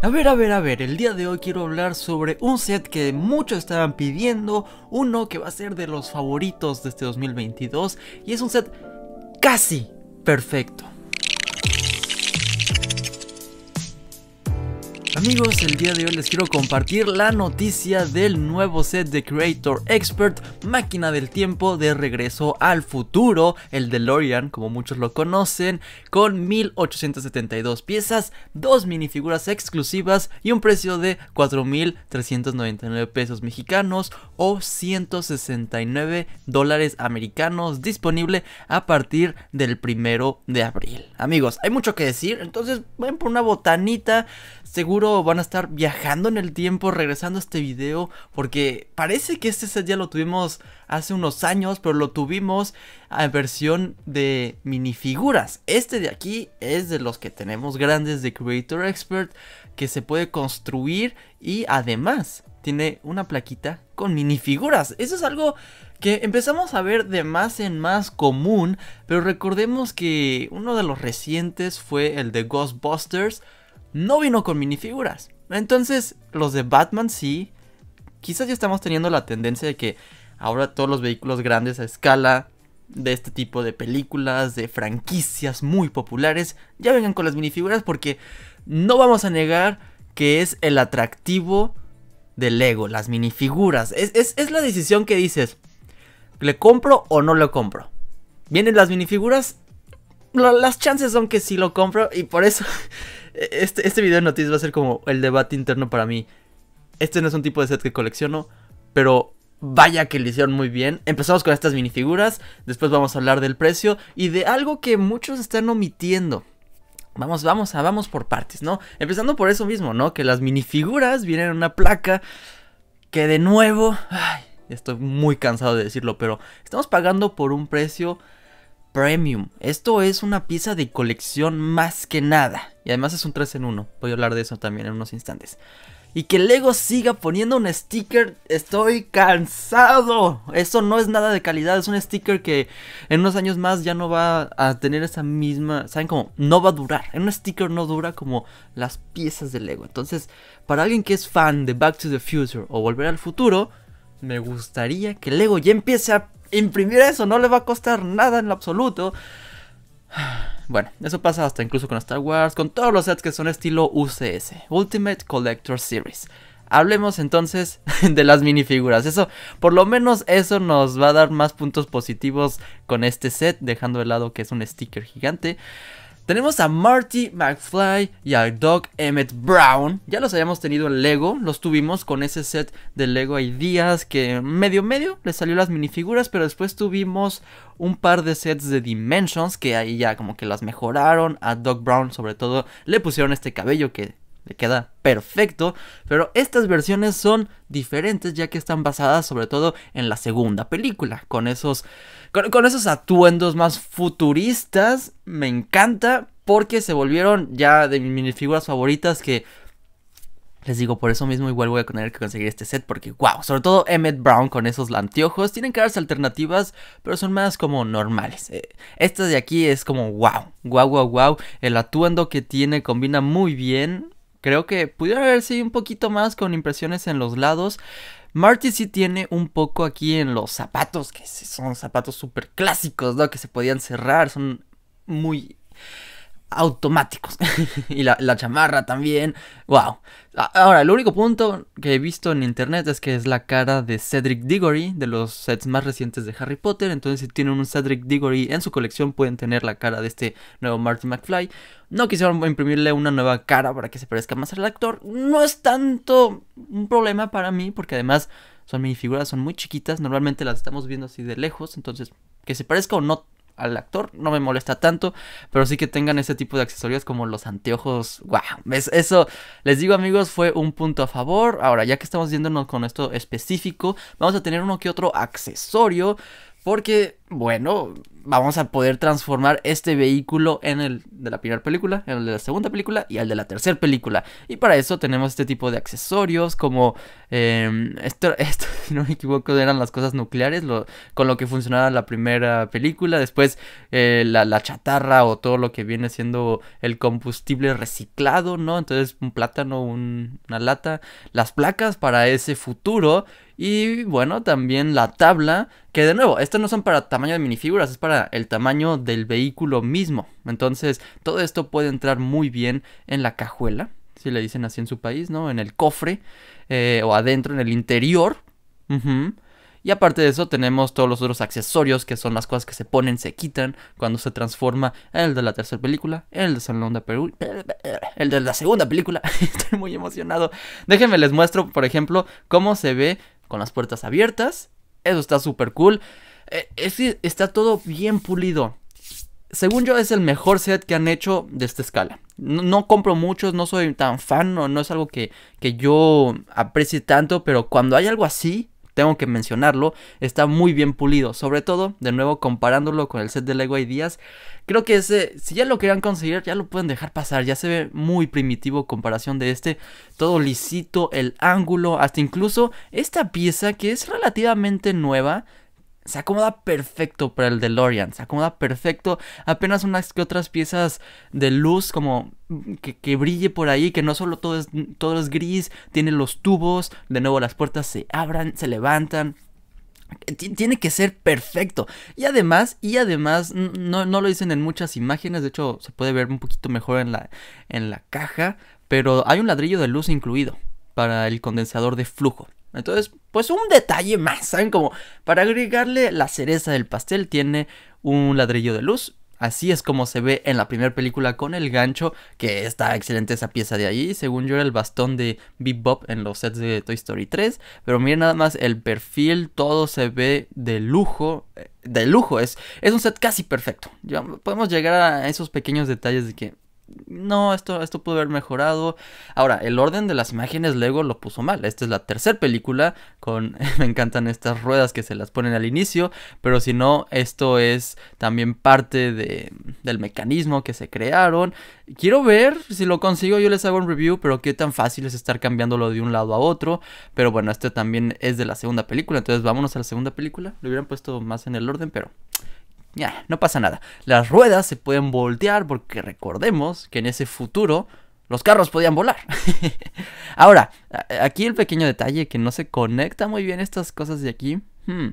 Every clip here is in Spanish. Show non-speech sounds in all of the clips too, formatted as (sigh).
A ver, a ver, a ver, el día de hoy quiero hablar sobre un set que muchos estaban pidiendo, uno que va a ser de los favoritos de este 2022 y es un set casi perfecto. Amigos, el día de hoy les quiero compartir la noticia del nuevo set de Creator Expert, Máquina del Tiempo de Regreso al Futuro, el DeLorean, como muchos lo conocen, con 1872 piezas, dos minifiguras exclusivas y un precio de 4.399 pesos mexicanos o 169 dólares americanos disponible a partir del primero de abril. Amigos, hay mucho que decir, entonces ven por una botanita, seguro van a estar viajando en el tiempo, regresando a este video, porque parece que este set ya lo tuvimos hace unos años, pero lo tuvimos en versión de minifiguras. Este de aquí es de los que tenemos grandes de Creator Expert, que se puede construir y además tiene una plaquita con minifiguras. Eso es algo que empezamos a ver de más en más común, pero recordemos que uno de los recientes fue el de Ghostbusters, no vino con minifiguras. Entonces, los de Batman sí. Quizás ya estamos teniendo la tendencia de que ahora todos los vehículos grandes a escala de este tipo de películas, de franquicias muy populares, ya vengan con las minifiguras porque no vamos a negar que es el atractivo del Lego, las minifiguras. Es, es, es la decisión que dices, ¿le compro o no lo compro? Vienen las minifiguras, las chances son que sí lo compro y por eso este, este, video de noticias va a ser como el debate interno para mí. Este no es un tipo de set que colecciono, pero vaya que lo hicieron muy bien. Empezamos con estas minifiguras, después vamos a hablar del precio y de algo que muchos están omitiendo. Vamos, vamos, a, vamos por partes, ¿no? Empezando por eso mismo, ¿no? Que las minifiguras vienen en una placa que de nuevo, ay, estoy muy cansado de decirlo, pero estamos pagando por un precio premium. Esto es una pieza de colección más que nada. Y además es un 3 en 1. Voy a hablar de eso también en unos instantes. Y que Lego siga poniendo un sticker. Estoy cansado. Eso no es nada de calidad. Es un sticker que en unos años más ya no va a tener esa misma. ¿Saben cómo? No va a durar. En un sticker no dura como las piezas de Lego. Entonces, para alguien que es fan de Back to the Future o Volver al Futuro, me gustaría que Lego ya empiece a imprimir eso. No le va a costar nada en lo absoluto. Bueno, eso pasa hasta incluso con Star Wars, con todos los sets que son estilo UCS, Ultimate Collector Series. Hablemos entonces (laughs) de las minifiguras. Eso, por lo menos eso nos va a dar más puntos positivos con este set, dejando de lado que es un sticker gigante. Tenemos a Marty McFly y a Doc Emmett Brown. Ya los habíamos tenido en Lego, los tuvimos con ese set de Lego Ideas que medio medio les salió las minifiguras, pero después tuvimos un par de sets de Dimensions que ahí ya como que las mejoraron. A Doc Brown sobre todo le pusieron este cabello que le queda perfecto, pero estas versiones son diferentes ya que están basadas sobre todo en la segunda película, con esos, con, esos atuendos más futuristas, me encanta porque se volvieron ya de mis minifiguras favoritas que les digo, por eso mismo igual voy a tener que conseguir este set porque, wow, sobre todo Emmett Brown con esos lanteojos. Tienen caras alternativas, pero son más como normales. Eh, esta de aquí es como, wow, wow, wow, wow. El atuendo que tiene combina muy bien. Creo que pudiera haber sido un poquito más con impresiones en los lados. Marty sí tiene un poco aquí en los zapatos, que son zapatos súper clásicos, ¿no? Que se podían cerrar, son muy automáticos. (laughs) y la, chamarra también. ¡Wow! Ahora, el único punto que he visto en internet es que es la cara de Cedric Diggory, de los sets más recientes de Harry Potter. Entonces, si tienen un Cedric Diggory en su colección, pueden tener la cara de este nuevo Marty McFly. No quisieron imprimirle una nueva cara para que se parezca más al actor. No es tanto un problema para mí, porque además son figuras son muy chiquitas. Normalmente las estamos viendo así de lejos. Entonces, que se parezca o no al actor, no me molesta tanto, pero sí que tengan ese tipo de accesorios como los anteojos, wow, ¿Ves? eso, les digo amigos, fue un punto a favor, ahora ya que estamos viéndonos con esto específico, vamos a tener uno que otro accesorio, porque bueno, vamos a poder transformar este vehículo en el de la primera película, en el de la segunda película y al de la tercera película. Y para eso tenemos este tipo de accesorios como, em, esto, (laughs) esto, si no me equivoco, eran las cosas nucleares, con lo que funcionaba la primera película. Después eh, la, chatarra o todo lo que viene siendo el combustible reciclado, ¿no? Entonces un plátano, una lata, las placas para ese futuro. Y bueno, también la tabla, que de nuevo, esto no son para tabla tamaño de minifiguras, es para el tamaño del vehículo mismo. Entonces, todo esto puede entrar muy bien en la cajuela, si le dicen así en su país, ¿no? En el cofre eh, o adentro, en el interior. Y aparte de eso tenemos todos los otros accesorios que son las cosas que se ponen, se quitan cuando se transforma el de la tercera película, el de San de Perú, el de la segunda película. (laughs) Estoy muy emocionado. Déjenme les muestro, por ejemplo, cómo se ve con las puertas abiertas. Eso está súper cool. Eh, está todo bien pulido. Según yo, es el mejor set que han hecho de esta escala. No, compro muchos, no soy tan fan, no, no es algo que, que yo aprecie tanto, pero cuando hay algo así, tengo que mencionarlo, está muy bien pulido. Sobre todo, de nuevo, comparándolo con el set de Lego Ideas, creo que ese, si ya lo querían conseguir, ya lo pueden dejar pasar. Ya se ve muy primitivo comparación de este. Todo lisito, el ángulo, hasta incluso esta pieza que es relativamente nueva se acomoda perfecto para el DeLorean, se acomoda perfecto. Apenas unas que otras piezas de luz como que, brille por ahí, que no solo todo es, gris, tiene los tubos, de nuevo las puertas se abran, se levantan. Tiene que ser perfecto. Y además, y además, no, no, lo dicen en muchas imágenes, de hecho se puede ver un poquito mejor en la, en la caja, pero hay un ladrillo de luz incluido para el condensador de flujo. Entonces, pues un detalle más, ¿saben? Como para agregarle la cereza del pastel tiene un ladrillo de luz. Así es como se ve en la primera película con el gancho, que está excelente esa pieza de ahí. Según yo era el bastón de Bebop en los sets de Toy Story 3. Pero miren nada más el perfil, todo se ve de lujo. Eh, de lujo, es, es un set casi perfecto. Ya podemos llegar a esos pequeños detalles de que no, esto, esto pudo haber mejorado. Ahora, el orden de las imágenes Lego lo puso mal. Esta es la tercera película con, (laughs) me encantan estas ruedas que se las ponen al inicio, pero si no, esto es también parte de, del mecanismo que se crearon. Quiero ver si lo consigo, yo les hago un review, pero qué tan fácil es estar cambiándolo de un lado a otro. Pero bueno, este también es de la segunda película, entonces vámonos a la segunda película. Lo hubieran puesto más en el orden, pero ya, no pasa nada. Las ruedas se pueden voltear porque recordemos que en ese futuro los carros podían volar. (laughs) Ahora, aquí el pequeño detalle que no se conecta muy bien estas cosas de aquí. Hmm,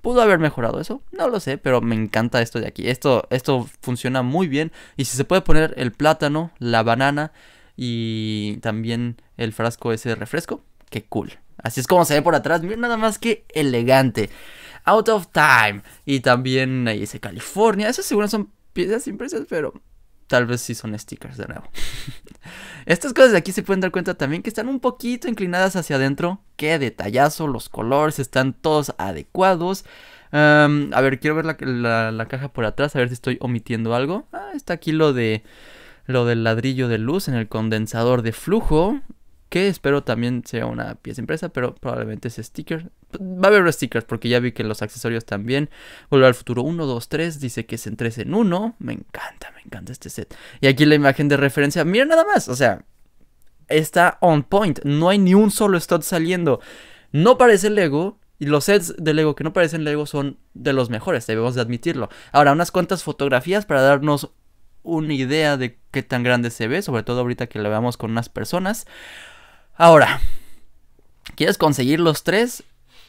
¿Pudo haber mejorado eso? No lo sé, pero me encanta esto de aquí. Esto, esto funciona muy bien. Y si se puede poner el plátano, la banana y también el frasco ese de refresco, qué cool. Así es como se ve por atrás. Miren nada más que elegante. Out of Time. Y también ahí dice California. Esas seguro son piezas impresas, pero tal vez sí son stickers de nuevo. (laughs) Estas cosas de aquí se pueden dar cuenta también que están un poquito inclinadas hacia adentro. Qué detallazo, los colores están todos adecuados. a ver, quiero ver la, la, caja por atrás, a ver si estoy omitiendo algo. Ah, está aquí lo de lo del ladrillo de luz en el condensador de flujo que espero también sea una pieza impresa, pero probablemente es sticker. Va a haber stickers porque ya vi que los accesorios también. Volver al futuro 1, 2, 3, dice que es en 3 en 1. Me encanta, me encanta este set. Y aquí la imagen de referencia, mira nada más, o sea, está on point. No hay ni un solo stop saliendo. No parece Lego, y los sets de Lego que no parecen Lego son de los mejores, debemos de admitirlo. Ahora, unas cuantas fotografías para darnos una idea de qué tan grande se ve, sobre todo ahorita que lo veamos con unas personas. Ahora, ¿quieres conseguir los tres?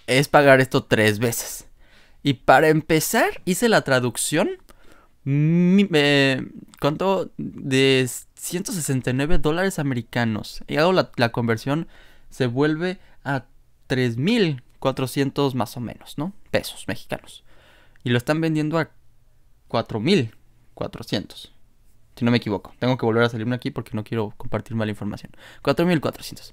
Es pagar esto tres veces. Y para empezar, hice la traducción. Eh, ¿Cuánto? De 169 dólares americanos. Y hago la, la conversión, se vuelve a 3.400 más o menos, ¿no? Pesos mexicanos. Y lo están vendiendo a 4.400 si no me equivoco. Tengo que volver a salirme aquí porque no quiero compartir mala información. 4.400.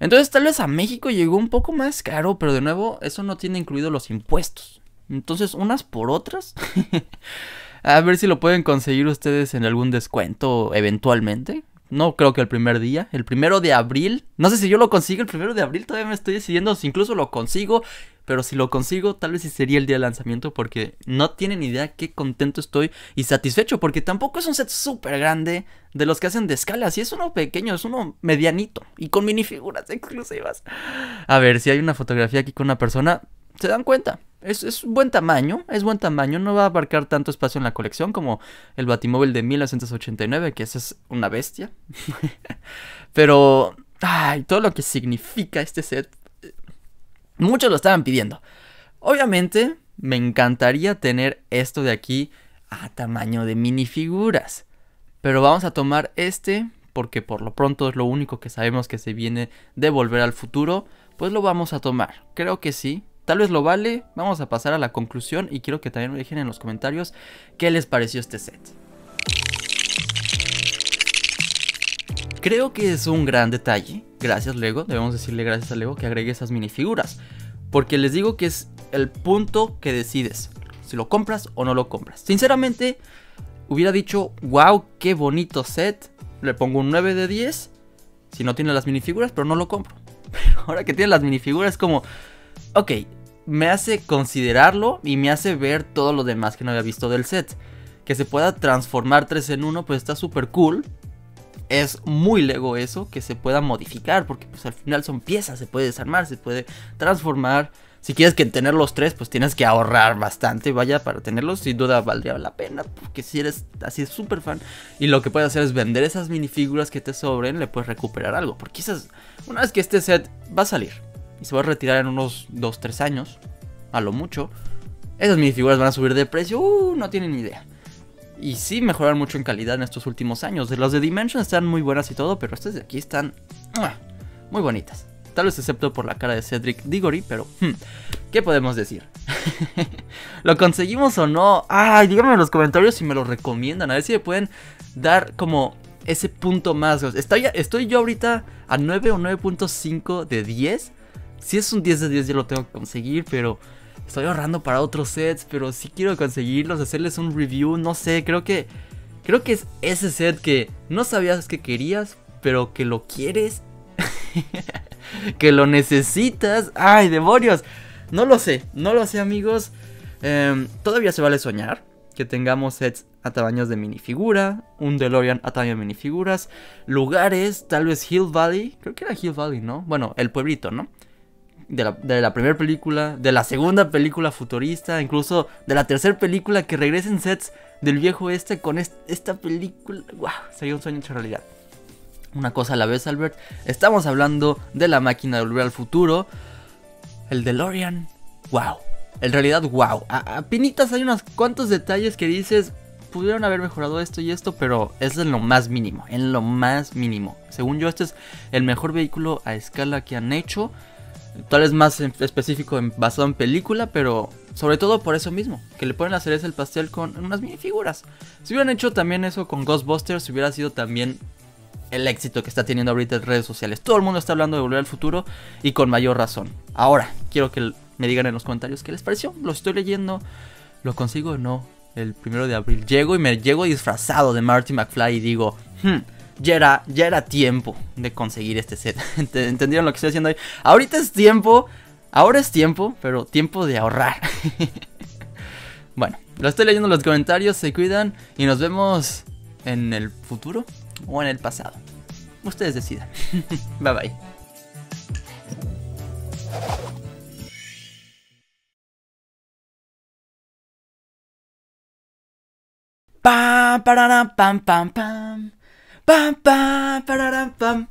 Entonces tal vez a México llegó un poco más caro, pero de nuevo eso no tiene incluido los impuestos. Entonces unas por otras. (laughs) a ver si lo pueden conseguir ustedes en algún descuento eventualmente. No creo que el primer día, el primero de abril. No sé si yo lo consigo el primero de abril, todavía me estoy decidiendo si incluso lo consigo pero si lo consigo, tal vez sí sería el día de lanzamiento porque no tienen idea qué contento estoy y satisfecho porque tampoco es un set súper grande de los que hacen de escala. Y es uno pequeño, es uno medianito y con minifiguras (laughs) exclusivas. A ver, si hay una fotografía aquí con una persona, se dan cuenta. Es, buen tamaño, es buen tamaño, no va a abarcar tanto espacio en la colección como el Batimóvil de 1989, que esa es una bestia. (laughs) Pero, ay, todo lo que significa este set Muchos lo estaban pidiendo. Obviamente, me encantaría tener esto de aquí a tamaño de minifiguras. Pero vamos a tomar este porque por lo pronto es lo único que sabemos que se viene de volver al futuro, pues lo vamos a tomar. Creo que sí. Tal vez lo vale, vamos a pasar a la conclusión y quiero que también me dejen en los comentarios qué les pareció este set. Creo que es un gran detalle gracias Lego, debemos decirle gracias a Lego que agregue esas minifiguras. Porque les digo que es el punto que decides, si lo compras o no lo compras. Sinceramente, hubiera dicho, wow, qué bonito set, le pongo un 9 de 10, si no tiene las minifiguras, pero no lo compro. (laughs) Pero ahora que tiene las minifiguras es como, ok, me hace considerarlo y me hace ver todo lo demás que no había visto del set. Que se pueda transformar 3 en 1, pues está súper cool es muy Lego eso, que se pueda modificar, porque pues al final son piezas, se puede desarmar, se puede transformar. Si quieres que tener los tres, pues tienes que ahorrar bastante, vaya, para tenerlos. Sin duda valdría la pena, porque si eres así súper fan y lo que puedes hacer es vender esas minifiguras que te sobren, le puedes recuperar algo. Porque quizás una vez que este set va a salir y se va a retirar en unos 2-3 años, a lo mucho, esas minifiguras van a subir de precio, uh, no tienen ni idea y sí mejoraron mucho en calidad en estos últimos años. Los de Dimension están muy buenas y todo, pero estas de aquí están ah, muy bonitas. Tal vez excepto por la cara de Cedric Diggory, pero hmm, ¿qué podemos decir? (laughs) ¿Lo conseguimos o no? Ay, díganme en los comentarios si me lo recomiendan. A ver si me pueden dar como ese punto más. Estoy, estoy yo ahorita a 9 o 9.5 de 10. Si es un 10 de 10 ya lo tengo que conseguir, pero Estoy ahorrando para otros sets, pero sí quiero conseguirlos, hacerles un review, no sé, creo que... Creo que es ese set que no sabías que querías, pero que lo quieres. (laughs) que lo necesitas. ¡Ay, demonios! No lo sé, no lo sé amigos. Em, todavía se vale soñar que tengamos sets a tamaños de minifigura, un DeLorean a tamaño de minifiguras, lugares, tal vez Hill Valley, creo que era Hill Valley, ¿no? Bueno, el pueblito, ¿no? de la, primera película, de la segunda película futurista, incluso de la tercera película que regresen sets del viejo este con esta película. ¡Wow! Sería un sueño hecho realidad. Una cosa a la vez, Albert. Estamos hablando de la máquina de volver al futuro. El DeLorean. ¡Wow! En realidad, wow. A, a pinitas hay unos cuantos detalles que dices. Pudieron haber mejorado esto y esto, pero es en lo más mínimo. En lo más mínimo. Según yo, este es el mejor vehículo a escala que han hecho. Tal vez más específico en, basado en película, pero sobre todo por eso mismo, que le ponen la cereza el pastel con unas minifiguras. Si hubieran hecho también eso con Ghostbusters, hubiera sido también el éxito que está teniendo ahorita en redes sociales. Todo el mundo está hablando de volver al futuro y con mayor razón. Ahora, quiero que me digan en los comentarios qué les pareció. Lo estoy leyendo, lo consigo o no. El primero de abril llego y me llego disfrazado de Marty McFly y digo, hmm, ya era, ya era tiempo de conseguir este set. (laughs) ¿Entendieron lo que estoy haciendo ahí? Ahorita es tiempo, ahora es tiempo, pero tiempo de ahorrar. (laughs) bueno, lo estoy leyendo en los comentarios, se cuidan y nos vemos en el futuro o en el pasado. Ustedes decidan. (laughs) bye bye. Pam, pam, pam, pam. Bum, bum, ba da bam.